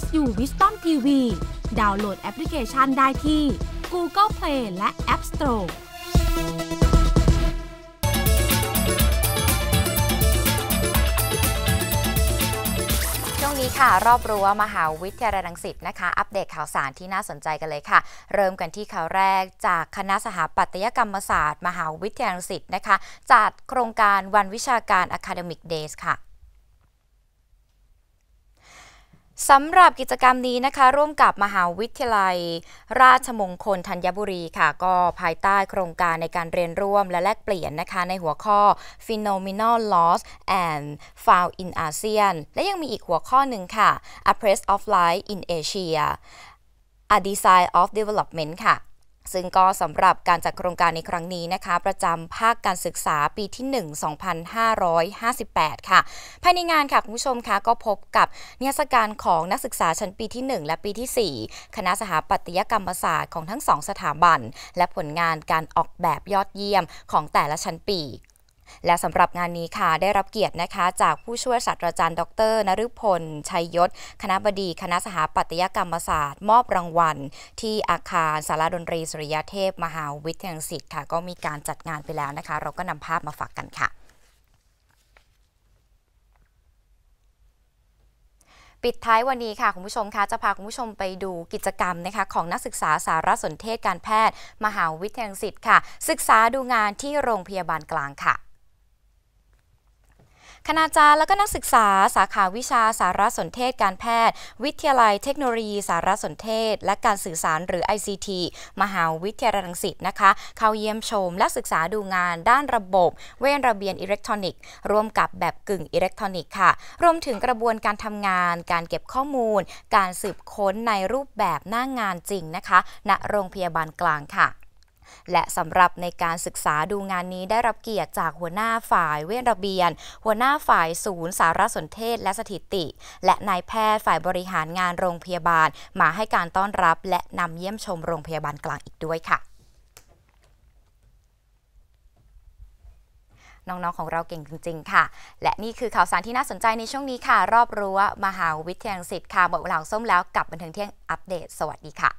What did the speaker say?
s u Wisdom TV ดาวน์โหลดแอปพลิเคชันได้ที่ Google Play และ App Store ช่วงนี้ค่ะรอบรั้วมหาวิทยาลัยรังสิตนะคะ อัปเดตข่าวสารที่น่าสนใจกันเลยค่ะ เริ่มกันที่ข่าวแรกจากคณะสถาปัตยกรรมศาสตร์ มหาวิทยาลัยรังสิตนะคะจัดโครงการวันวิชาการ Academic Days ค่ะสำหรับกิจกรรมนี้นะคะ ร่วมกับมหาวิทยาลัย ราชมงคลธัญบุรีค่ะ ก็ภายใต้โครงการในการเรียนร่วม และแลกเปลี่ยนนะคะในหัวข้อ phenomenal loss and found in ASEAN และยังมีอีกหัวข้อหนึ่งค่ะ a p r e s s of life in Asia a design of development ค่ะซึ่งก็สำหรับการจัดโครงการในครั้งนี้นะคะ ประจำภาคการศึกษาปีที่ 1 2558 ค่ะ ภายในงานค่ะ คุณผู้ชมคะก็พบกับนิทรรศการของนักศึกษาชั้นปีที่ 1 และปีที่ 4 คณะสถาปัตยกรรมศาสตร์ของทั้งสองสถาบัน และผลงานการออกแบบยอดเยี่ยมของแต่ละชั้นปีและสำหรับงานนี้ค่ะ ได้รับเกียรตินะคะจากผู้ช่วยศาสตราจารย์ ดร นฤพลชัยยศ คณะบดี คณะสถาปัตยกรรมศาสตร์ มอบรางวัล ที่อาคารสารดนตรีสุริยเทพ มหาวิทยาลัยศิษย์ค่ะ ก็มีการจัดงานไปแล้วนะคะ เราก็นำภาพมาฝากกันค่ะ ปิดท้ายวันนี้ค่ะ คุณผู้ชมคะจะพาคุณผู้ชมไปดูกิจกรรมนะคะของนักศึกษาสารสนเทศการแพทย์ มหาวิทยาลัยศิษย์ค่ะ ศึกษาดูงานที่โรงพยาบาลกลางค่ะคณาจารย์และก็นักศึกษาสาขาวิชาสารสนเทศการแพทย์ วิทยาลัยเทคโนโลยีสารสนเทศและการสื่อสารหรือ ICT มหาวิทยาลัยรังสิตนะคะ เข้าเยี่ยมชมและศึกษาดูงานด้านระบบเว้นระเบียนอิเล็กทรอนิกส์ร่วมกับแบบกึ่งอิเล็กทรอนิกส์ค่ะรวมถึงกระบวนการทำงาน การเก็บข้อมูล การสืบค้นในรูปแบบหน้างงานจริงนะคะ ณโรงพยาบาลกลางค่ะและสำหรับในการศึกษาดูงานนี้ได้รับเกียรติจากหัวหน้าฝ่าย เวชระเบียนหัวหน้าฝ่ายศูนย์สารสนเทศและสถิติ และนายแพทย์ฝ่ายบริหารงานโรงพยาบาล มาให้การต้อนรับและนำเยี่ยมชมโรงพยาบาลกลางอีกด้วยค่ะ น้องๆของเราเก่งจริงๆ ค่ะ และนี่คือข่าวสารที่น่าสนใจในช่วงนี้ค่ะ รอบรั้วมหาวิทยาลัยศิษย์ค่ะบทเวลาส้มแล้วกับบันเทิงเที่ยงอัปเดต สวัสดีค่ะ